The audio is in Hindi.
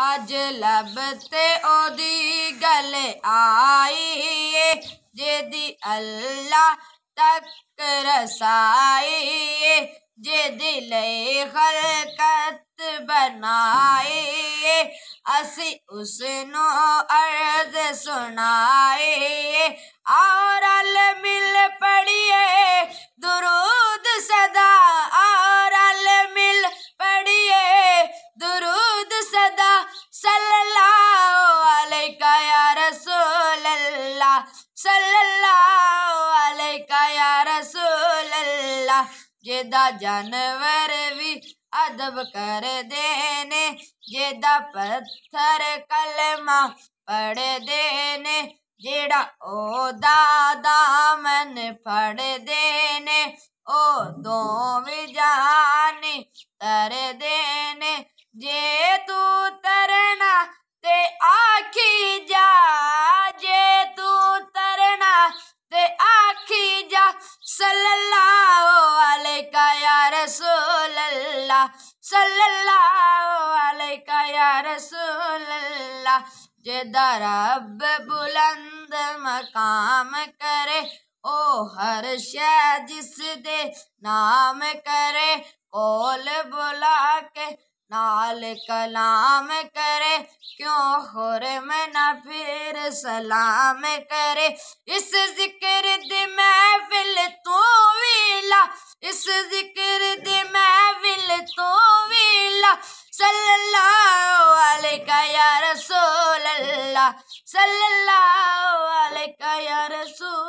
आज लबते ओदी गले आइए जेदी अल्लाह तक रसाइए जे दिल खलकत बनाइए असी उसनो अर्ज सुना सल्ला जेदा जानवर भी अदब कर देने जेदा पत्थर कलमा पढ़ देने जेड़ा ओ दादा मन फड़ देने ओ दो जाने तर देने जे सल्लल्लाहु या रसूल जे दरब बुलंद मकाम करे ओ हर शह जिस दे नाम करे कोल बुला के नाल कलाम करे क्यों खुर में न फिर सलाम करे इस जिक्र द महफिल तू वीला इस जिक्र सल्लल्लाहु अलैका या रसूल अल्लाह सल्लल्लाहु अलैका या रसूल